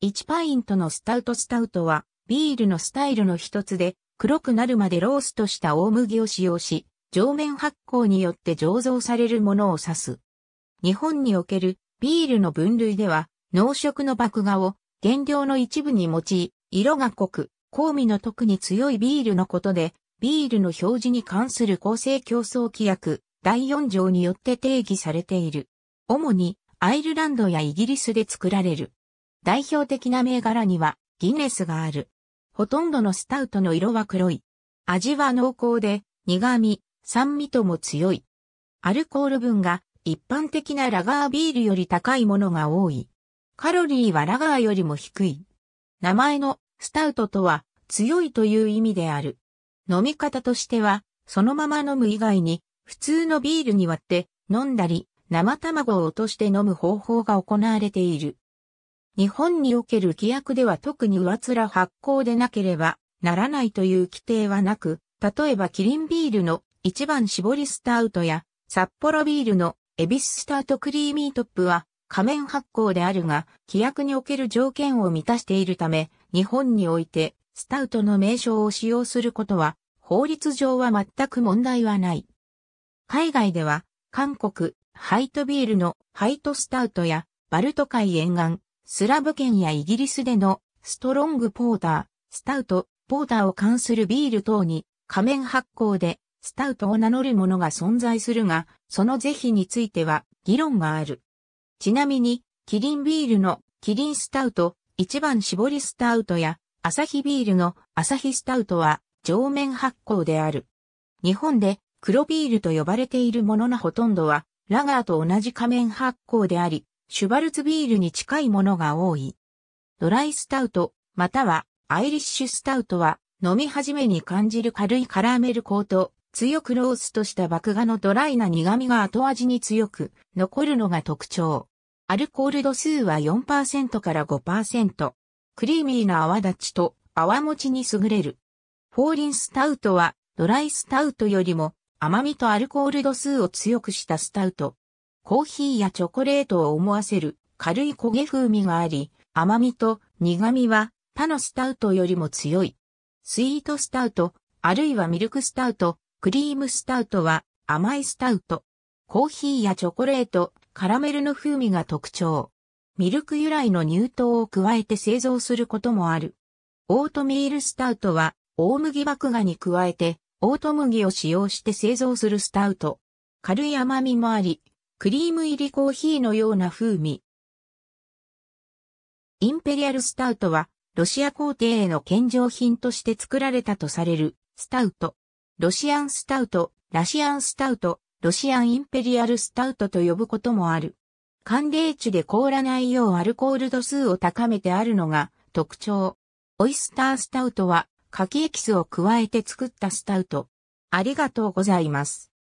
1パイントのスタウトスタウトは、ビールのスタイルの一つで、黒くなるまでローストした大麦を使用し、上面発酵によって醸造されるものを指す。日本におけるビールの分類では、濃色の麦芽を原料の一部に用い、色が濃く、香味の特に強いビールのことで、ビールの表示に関する公正競争規約第4条によって定義されている。主にアイルランドやイギリスで作られる。代表的な銘柄にはギネスがある。ほとんどのスタウトの色は黒い。味は濃厚で苦味、酸味とも強い。アルコール分が一般的なラガービールより高いものが多い。カロリーはラガーよりも低い。名前のスタウトとは強いという意味である。飲み方としては、そのまま飲む以外に、普通のビールに割って飲んだり、生卵を落として飲む方法が行われている。日本における規約では特に上面発行でなければならないという規定はなく、例えばキリンビールの一番搾りスタウトや札幌ビールのエビススタートクリーミートップは仮面発行であるが、規約における条件を満たしているため、日本においてスタウトの名称を使用することは法律上は全く問題はない。海外では、韓国、ハイトビールのハイトスタウトや、バルト海沿岸、スラブ圏やイギリスでのストロングポーター、スタウト、ポーターを関するビール等に仮面発行でスタウトを名乗るものが存在するが、その是非については議論がある。ちなみに、キリンビールのキリンスタウト、一番搾りスタウトや、アサヒビールのアサヒスタウトは、上面発酵である。日本で黒ビールと呼ばれているもののほとんどは、ラガーと同じ仮面発酵であり、シュバルツビールに近いものが多い。ドライスタウト、またはアイリッシュスタウトは、飲み始めに感じる軽いカラーメル香と、強くローストした麦芽のドライな苦味が後味に強く、残るのが特徴。アルコール度数は4%から5%。クリーミーな泡立ちと泡持ちに優れる。フォーリンスタウトはドライスタウトよりも甘みとアルコール度数を強くしたスタウト。コーヒーやチョコレートを思わせる軽い焦げ風味があり、甘みと苦味は他のスタウトよりも強い。スイートスタウト、あるいはミルクスタウト、クリームスタウトは甘いスタウト。コーヒーやチョコレート、カラメルの風味が特徴。ミルク由来の乳糖を加えて製造することもある。オートミールスタウトは大麦麦芽に加えてオート麦を使用して製造するスタウト。軽い甘みもあり、クリーム入りコーヒーのような風味。インペリアルスタウトは、ロシア皇帝への献上品として作られたとされる、スタウト。ロシアンスタウト、ラシアンスタウト、ロシアンインペリアルスタウトと呼ぶこともある。寒冷地で凍らないようアルコール度数を高めてあるのが特徴。オイスタースタウトは、柿エキスを加えて作ったスタウト。ありがとうございます。